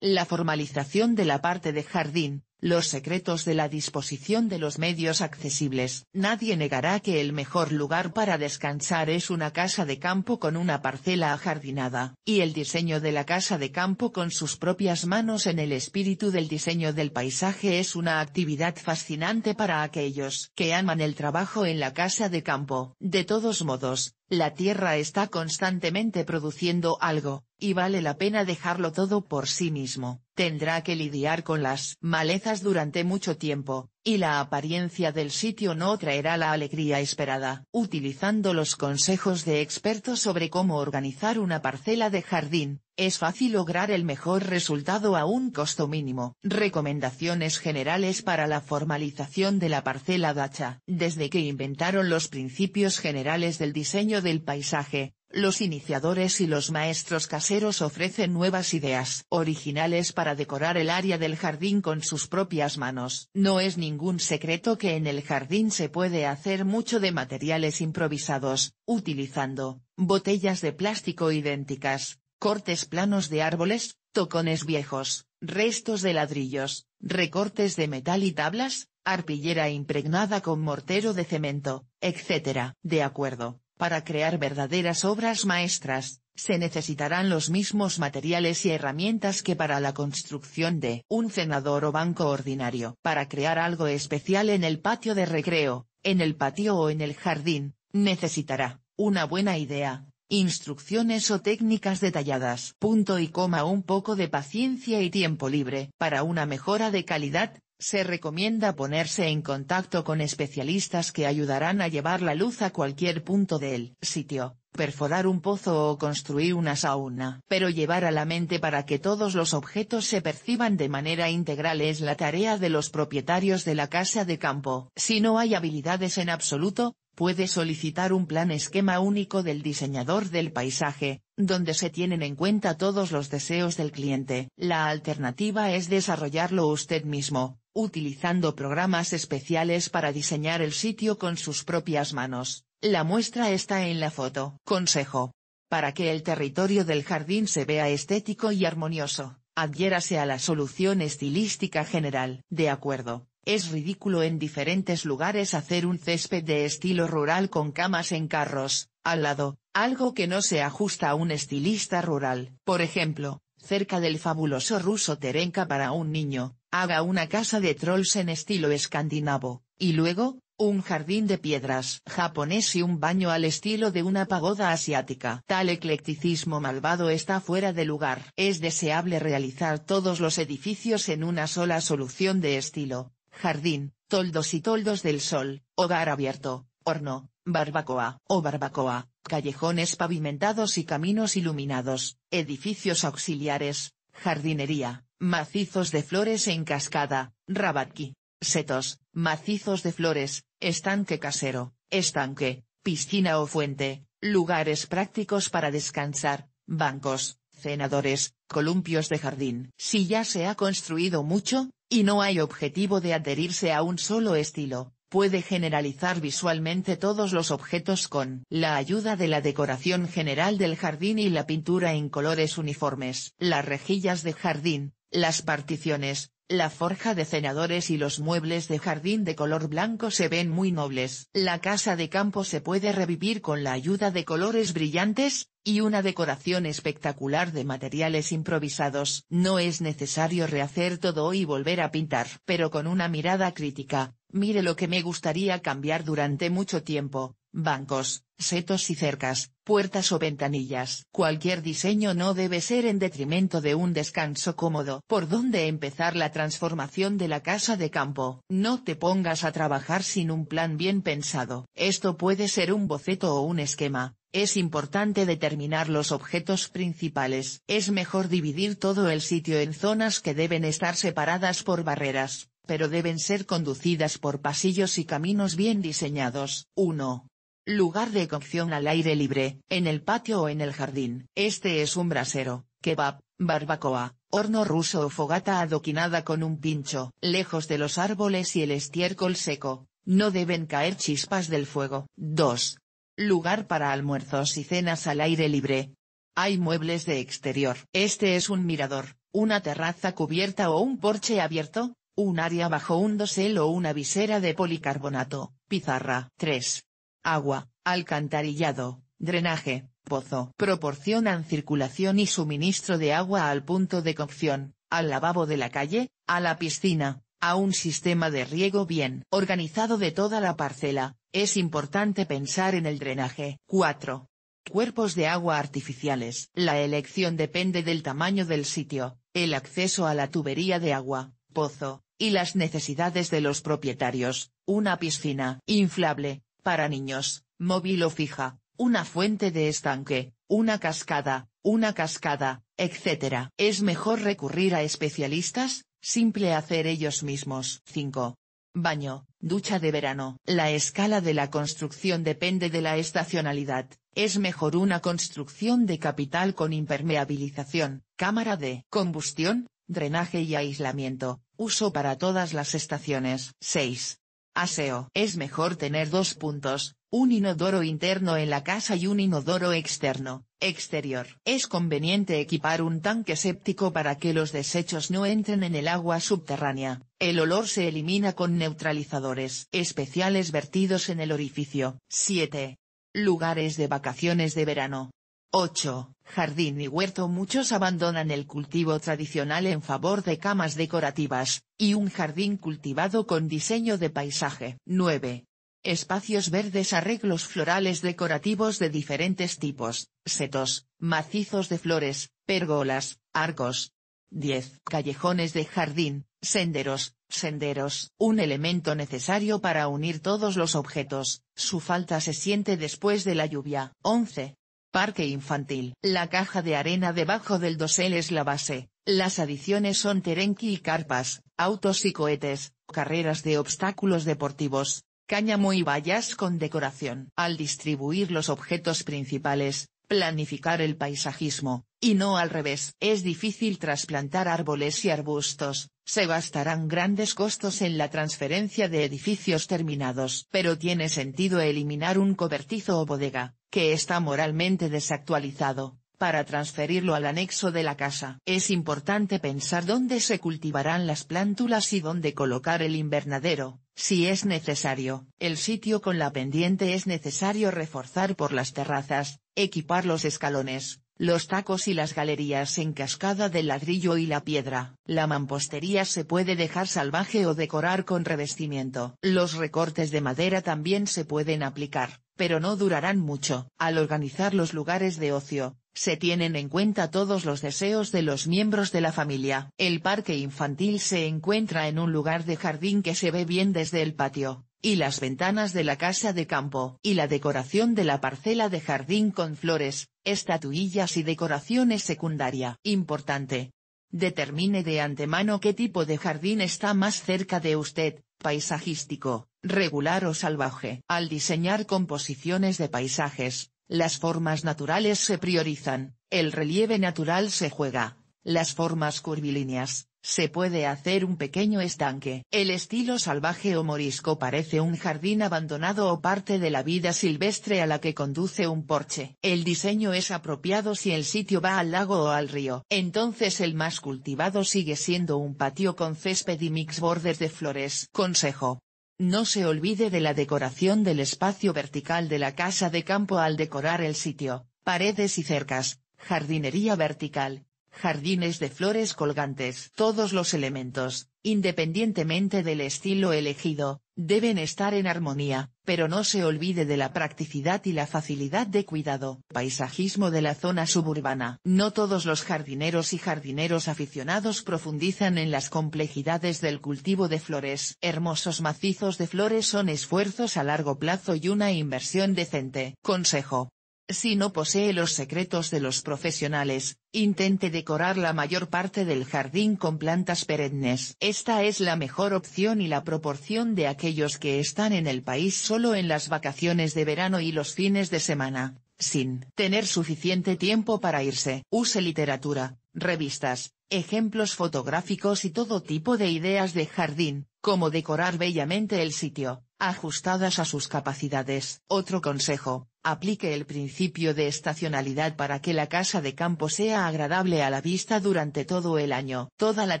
La formalización de la parte de jardín, los secretos de la disposición de los medios accesibles. Nadie negará que el mejor lugar para descansar es una casa de campo con una parcela ajardinada. Y el diseño de la casa de campo con sus propias manos en el espíritu del diseño del paisaje es una actividad fascinante para aquellos que aman el trabajo en la casa de campo. De todos modos, la tierra está constantemente produciendo algo, y vale la pena dejarlo todo por sí mismo tendrá que lidiar con las malezas durante mucho tiempo, y la apariencia del sitio no traerá la alegría esperada. Utilizando los consejos de expertos sobre cómo organizar una parcela de jardín, es fácil lograr el mejor resultado a un costo mínimo. Recomendaciones generales para la formalización de la parcela dacha. Desde que inventaron los principios generales del diseño del paisaje, los iniciadores y los maestros caseros ofrecen nuevas ideas originales para decorar el área del jardín con sus propias manos. No es ningún secreto que en el jardín se puede hacer mucho de materiales improvisados, utilizando, botellas de plástico idénticas, cortes planos de árboles, tocones viejos, restos de ladrillos, recortes de metal y tablas, arpillera impregnada con mortero de cemento, etc. De acuerdo para crear verdaderas obras maestras, se necesitarán los mismos materiales y herramientas que para la construcción de un cenador o banco ordinario. Para crear algo especial en el patio de recreo, en el patio o en el jardín, necesitará, una buena idea, instrucciones o técnicas detalladas. Punto y coma un poco de paciencia y tiempo libre. Para una mejora de calidad, se recomienda ponerse en contacto con especialistas que ayudarán a llevar la luz a cualquier punto del sitio, perforar un pozo o construir una sauna. Pero llevar a la mente para que todos los objetos se perciban de manera integral es la tarea de los propietarios de la casa de campo. Si no hay habilidades en absoluto, puede solicitar un plan esquema único del diseñador del paisaje, donde se tienen en cuenta todos los deseos del cliente. La alternativa es desarrollarlo usted mismo, utilizando programas especiales para diseñar el sitio con sus propias manos. La muestra está en la foto. Consejo. Para que el territorio del jardín se vea estético y armonioso, adhiérase a la solución estilística general. De acuerdo, es ridículo en diferentes lugares hacer un césped de estilo rural con camas en carros, al lado, algo que no se ajusta a un estilista rural. Por ejemplo, cerca del fabuloso ruso Terenka para un niño, haga una casa de trolls en estilo escandinavo, y luego, un jardín de piedras japonés y un baño al estilo de una pagoda asiática. Tal eclecticismo malvado está fuera de lugar. Es deseable realizar todos los edificios en una sola solución de estilo, jardín, toldos y toldos del sol, hogar abierto, horno, barbacoa o barbacoa, callejones pavimentados y caminos iluminados, edificios auxiliares, jardinería, macizos de flores en cascada, rabatqui, setos, macizos de flores, estanque casero, estanque, piscina o fuente, lugares prácticos para descansar, bancos, cenadores, columpios de jardín. Si ya se ha construido mucho, y no hay objetivo de adherirse a un solo estilo, puede generalizar visualmente todos los objetos con la ayuda de la decoración general del jardín y la pintura en colores uniformes. Las rejillas de jardín, las particiones, la forja de cenadores y los muebles de jardín de color blanco se ven muy nobles. La casa de campo se puede revivir con la ayuda de colores brillantes, y una decoración espectacular de materiales improvisados. No es necesario rehacer todo y volver a pintar. Pero con una mirada crítica, mire lo que me gustaría cambiar durante mucho tiempo, bancos, setos y cercas, puertas o ventanillas. Cualquier diseño no debe ser en detrimento de un descanso cómodo. ¿Por dónde empezar la transformación de la casa de campo? No te pongas a trabajar sin un plan bien pensado. Esto puede ser un boceto o un esquema. Es importante determinar los objetos principales. Es mejor dividir todo el sitio en zonas que deben estar separadas por barreras, pero deben ser conducidas por pasillos y caminos bien diseñados. 1 lugar de cocción al aire libre, en el patio o en el jardín. Este es un brasero, kebab, barbacoa, horno ruso o fogata adoquinada con un pincho. Lejos de los árboles y el estiércol seco, no deben caer chispas del fuego. 2. Lugar para almuerzos y cenas al aire libre. Hay muebles de exterior. Este es un mirador, una terraza cubierta o un porche abierto, un área bajo un dosel o una visera de policarbonato, pizarra. 3 agua, alcantarillado, drenaje, pozo. Proporcionan circulación y suministro de agua al punto de cocción, al lavabo de la calle, a la piscina, a un sistema de riego bien organizado de toda la parcela. Es importante pensar en el drenaje. 4. Cuerpos de agua artificiales. La elección depende del tamaño del sitio, el acceso a la tubería de agua, pozo, y las necesidades de los propietarios. Una piscina inflable, para niños, móvil o fija, una fuente de estanque, una cascada, una cascada, etc. Es mejor recurrir a especialistas, simple hacer ellos mismos. 5. Baño, ducha de verano. La escala de la construcción depende de la estacionalidad. Es mejor una construcción de capital con impermeabilización, cámara de combustión, drenaje y aislamiento, uso para todas las estaciones. 6. Aseo. Es mejor tener dos puntos, un inodoro interno en la casa y un inodoro externo, exterior. Es conveniente equipar un tanque séptico para que los desechos no entren en el agua subterránea. El olor se elimina con neutralizadores especiales vertidos en el orificio. 7. Lugares de vacaciones de verano. 8. Jardín y huerto Muchos abandonan el cultivo tradicional en favor de camas decorativas, y un jardín cultivado con diseño de paisaje. 9. Espacios verdes Arreglos florales decorativos de diferentes tipos, setos, macizos de flores, pérgolas, arcos. 10. Callejones de jardín, senderos, senderos. Un elemento necesario para unir todos los objetos, su falta se siente después de la lluvia. 11. Parque infantil. La caja de arena debajo del dosel es la base, las adiciones son terenqui y carpas, autos y cohetes, carreras de obstáculos deportivos, cáñamo y vallas con decoración. Al distribuir los objetos principales, planificar el paisajismo, y no al revés. Es difícil trasplantar árboles y arbustos, se gastarán grandes costos en la transferencia de edificios terminados. Pero tiene sentido eliminar un cobertizo o bodega, que está moralmente desactualizado, para transferirlo al anexo de la casa. Es importante pensar dónde se cultivarán las plántulas y dónde colocar el invernadero, si es necesario. El sitio con la pendiente es necesario reforzar por las terrazas, equipar los escalones, los tacos y las galerías en cascada del ladrillo y la piedra. La mampostería se puede dejar salvaje o decorar con revestimiento. Los recortes de madera también se pueden aplicar pero no durarán mucho. Al organizar los lugares de ocio, se tienen en cuenta todos los deseos de los miembros de la familia. El parque infantil se encuentra en un lugar de jardín que se ve bien desde el patio, y las ventanas de la casa de campo. Y la decoración de la parcela de jardín con flores, estatuillas y decoraciones secundaria. Importante. Determine de antemano qué tipo de jardín está más cerca de usted, paisajístico, regular o salvaje. Al diseñar composiciones de paisajes, las formas naturales se priorizan, el relieve natural se juega, las formas curvilíneas, se puede hacer un pequeño estanque. El estilo salvaje o morisco parece un jardín abandonado o parte de la vida silvestre a la que conduce un porche. El diseño es apropiado si el sitio va al lago o al río. Entonces el más cultivado sigue siendo un patio con césped y mix bordes de flores. Consejo. No se olvide de la decoración del espacio vertical de la casa de campo al decorar el sitio, paredes y cercas, jardinería vertical, jardines de flores colgantes. Todos los elementos, independientemente del estilo elegido, deben estar en armonía, pero no se olvide de la practicidad y la facilidad de cuidado. Paisajismo de la zona suburbana. No todos los jardineros y jardineros aficionados profundizan en las complejidades del cultivo de flores. Hermosos macizos de flores son esfuerzos a largo plazo y una inversión decente. Consejo. Si no posee los secretos de los profesionales, intente decorar la mayor parte del jardín con plantas perennes. Esta es la mejor opción y la proporción de aquellos que están en el país solo en las vacaciones de verano y los fines de semana, sin tener suficiente tiempo para irse. Use literatura, revistas, ejemplos fotográficos y todo tipo de ideas de jardín, como decorar bellamente el sitio ajustadas a sus capacidades. Otro consejo, aplique el principio de estacionalidad para que la casa de campo sea agradable a la vista durante todo el año. Toda la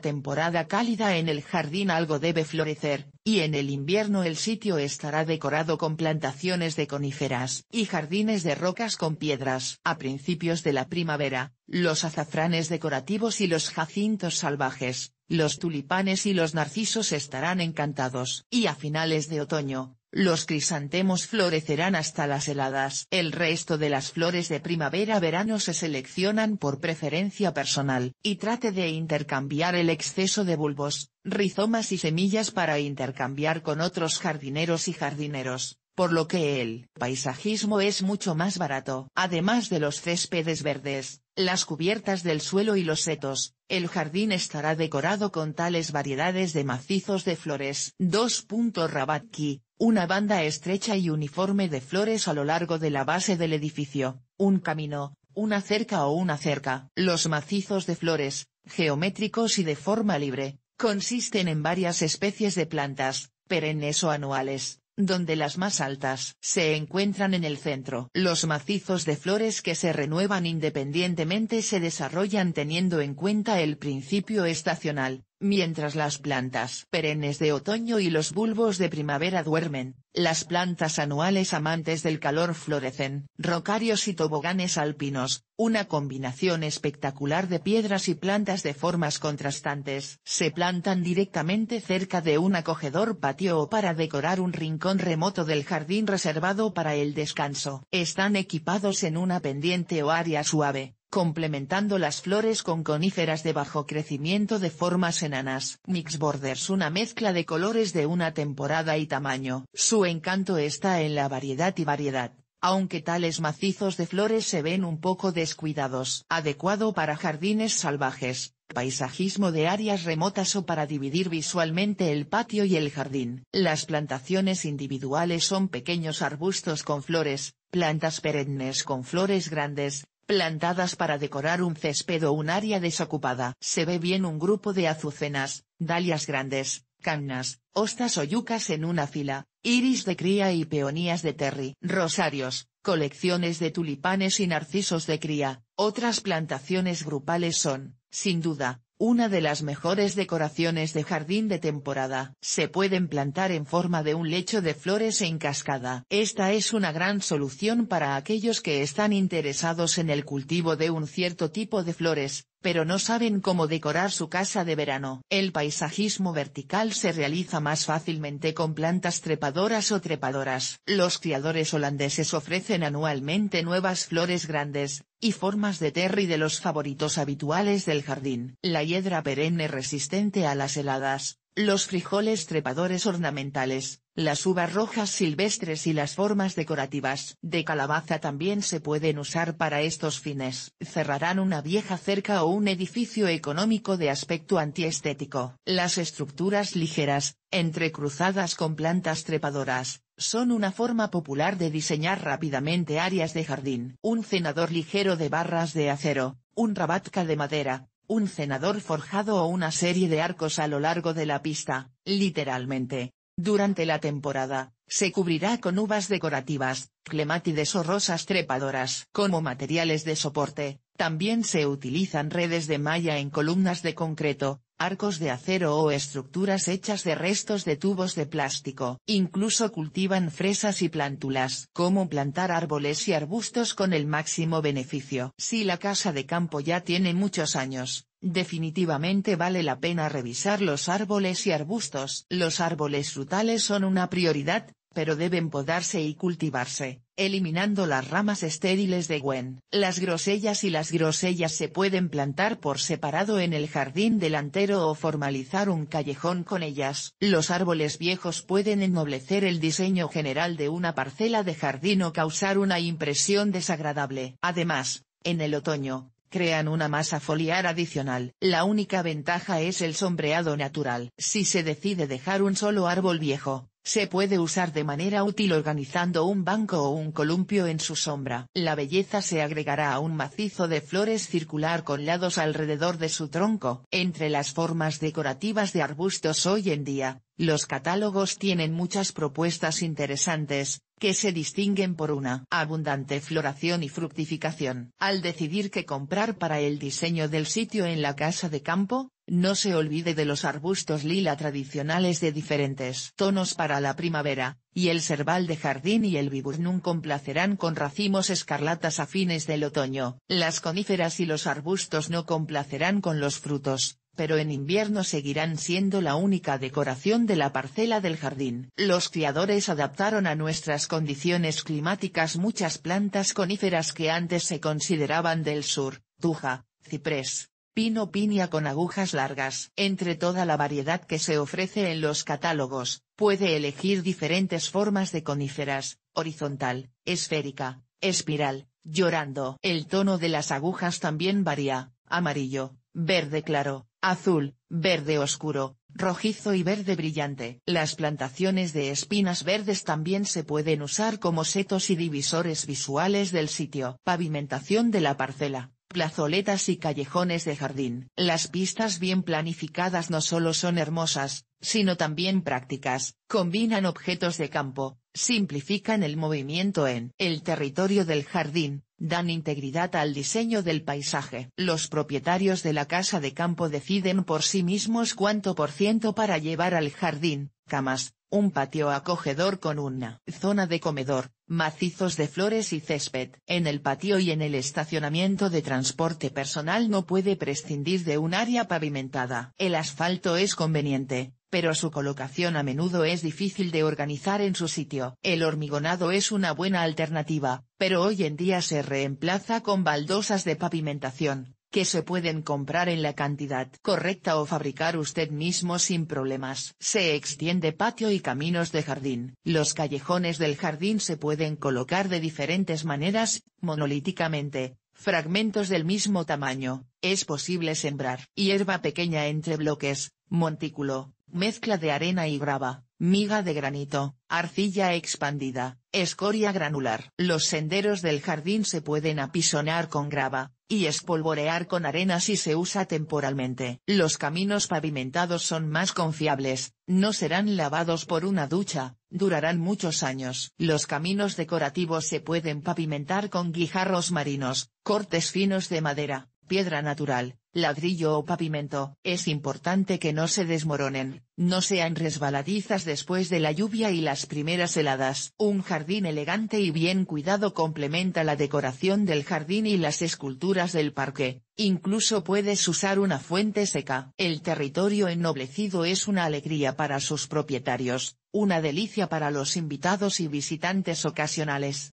temporada cálida en el jardín algo debe florecer, y en el invierno el sitio estará decorado con plantaciones de coníferas y jardines de rocas con piedras. A principios de la primavera, los azafranes decorativos y los jacintos salvajes, los tulipanes y los narcisos estarán encantados. Y a finales de otoño, los crisantemos florecerán hasta las heladas. El resto de las flores de primavera-verano se seleccionan por preferencia personal, y trate de intercambiar el exceso de bulbos, rizomas y semillas para intercambiar con otros jardineros y jardineros por lo que el paisajismo es mucho más barato. Además de los céspedes verdes, las cubiertas del suelo y los setos, el jardín estará decorado con tales variedades de macizos de flores. 2. Rabatki, una banda estrecha y uniforme de flores a lo largo de la base del edificio, un camino, una cerca o una cerca. Los macizos de flores, geométricos y de forma libre, consisten en varias especies de plantas, perennes o anuales, donde las más altas se encuentran en el centro. Los macizos de flores que se renuevan independientemente se desarrollan teniendo en cuenta el principio estacional, Mientras las plantas perennes de otoño y los bulbos de primavera duermen, las plantas anuales amantes del calor florecen, rocarios y toboganes alpinos, una combinación espectacular de piedras y plantas de formas contrastantes, se plantan directamente cerca de un acogedor patio o para decorar un rincón remoto del jardín reservado para el descanso. Están equipados en una pendiente o área suave, complementando las flores con coníferas de bajo crecimiento de formas enanas. Mix Borders una mezcla de colores de una temporada y tamaño. Su encanto está en la variedad y variedad, aunque tales macizos de flores se ven un poco descuidados. Adecuado para jardines salvajes, paisajismo de áreas remotas o para dividir visualmente el patio y el jardín. Las plantaciones individuales son pequeños arbustos con flores, plantas perennes con flores grandes, plantadas para decorar un césped o un área desocupada. Se ve bien un grupo de azucenas, dalias grandes, cannas, hostas o yucas en una fila, iris de cría y peonías de terry. Rosarios, colecciones de tulipanes y narcisos de cría, otras plantaciones grupales son, sin duda, una de las mejores decoraciones de jardín de temporada. Se pueden plantar en forma de un lecho de flores en cascada. Esta es una gran solución para aquellos que están interesados en el cultivo de un cierto tipo de flores, pero no saben cómo decorar su casa de verano. El paisajismo vertical se realiza más fácilmente con plantas trepadoras o trepadoras. Los criadores holandeses ofrecen anualmente nuevas flores grandes, y formas de terry de los favoritos habituales del jardín. La hiedra perenne resistente a las heladas, los frijoles trepadores ornamentales, las uvas rojas silvestres y las formas decorativas de calabaza también se pueden usar para estos fines. Cerrarán una vieja cerca o un edificio económico de aspecto antiestético. Las estructuras ligeras, entrecruzadas con plantas trepadoras, son una forma popular de diseñar rápidamente áreas de jardín. Un cenador ligero de barras de acero, un rabatca de madera, un cenador forjado o una serie de arcos a lo largo de la pista, literalmente, durante la temporada, se cubrirá con uvas decorativas, clemátides o rosas trepadoras como materiales de soporte, también se utilizan redes de malla en columnas de concreto, arcos de acero o estructuras hechas de restos de tubos de plástico. Incluso cultivan fresas y plántulas. Cómo plantar árboles y arbustos con el máximo beneficio. Si la casa de campo ya tiene muchos años, definitivamente vale la pena revisar los árboles y arbustos. Los árboles frutales son una prioridad, pero deben podarse y cultivarse eliminando las ramas estériles de Gwen. Las grosellas y las grosellas se pueden plantar por separado en el jardín delantero o formalizar un callejón con ellas. Los árboles viejos pueden ennoblecer el diseño general de una parcela de jardín o causar una impresión desagradable. Además, en el otoño, crean una masa foliar adicional. La única ventaja es el sombreado natural. Si se decide dejar un solo árbol viejo, se puede usar de manera útil organizando un banco o un columpio en su sombra. La belleza se agregará a un macizo de flores circular con lados alrededor de su tronco. Entre las formas decorativas de arbustos hoy en día, los catálogos tienen muchas propuestas interesantes, que se distinguen por una abundante floración y fructificación. Al decidir qué comprar para el diseño del sitio en la casa de campo, no se olvide de los arbustos lila tradicionales de diferentes tonos para la primavera, y el serval de jardín y el viburnum complacerán con racimos escarlatas a fines del otoño. Las coníferas y los arbustos no complacerán con los frutos, pero en invierno seguirán siendo la única decoración de la parcela del jardín. Los criadores adaptaron a nuestras condiciones climáticas muchas plantas coníferas que antes se consideraban del sur, tuja, ciprés, pino piña con agujas largas. Entre toda la variedad que se ofrece en los catálogos, puede elegir diferentes formas de coníferas, horizontal, esférica, espiral, llorando. El tono de las agujas también varía, amarillo, verde claro, azul, verde oscuro, rojizo y verde brillante. Las plantaciones de espinas verdes también se pueden usar como setos y divisores visuales del sitio. Pavimentación de la parcela plazoletas y callejones de jardín. Las pistas bien planificadas no solo son hermosas, sino también prácticas, combinan objetos de campo, simplifican el movimiento en el territorio del jardín, dan integridad al diseño del paisaje. Los propietarios de la casa de campo deciden por sí mismos cuánto por ciento para llevar al jardín, camas, un patio acogedor con una zona de comedor, macizos de flores y césped. En el patio y en el estacionamiento de transporte personal no puede prescindir de un área pavimentada. El asfalto es conveniente, pero su colocación a menudo es difícil de organizar en su sitio. El hormigonado es una buena alternativa, pero hoy en día se reemplaza con baldosas de pavimentación, que se pueden comprar en la cantidad correcta o fabricar usted mismo sin problemas. Se extiende patio y caminos de jardín. Los callejones del jardín se pueden colocar de diferentes maneras, monolíticamente, fragmentos del mismo tamaño, es posible sembrar hierba pequeña entre bloques, montículo, mezcla de arena y grava, miga de granito, arcilla expandida, escoria granular. Los senderos del jardín se pueden apisonar con grava, y espolvorear con arena si se usa temporalmente. Los caminos pavimentados son más confiables, no serán lavados por una ducha, durarán muchos años. Los caminos decorativos se pueden pavimentar con guijarros marinos, cortes finos de madera, piedra natural, ladrillo o pavimento. Es importante que no se desmoronen, no sean resbaladizas después de la lluvia y las primeras heladas. Un jardín elegante y bien cuidado complementa la decoración del jardín y las esculturas del parque, incluso puedes usar una fuente seca. El territorio ennoblecido es una alegría para sus propietarios, una delicia para los invitados y visitantes ocasionales.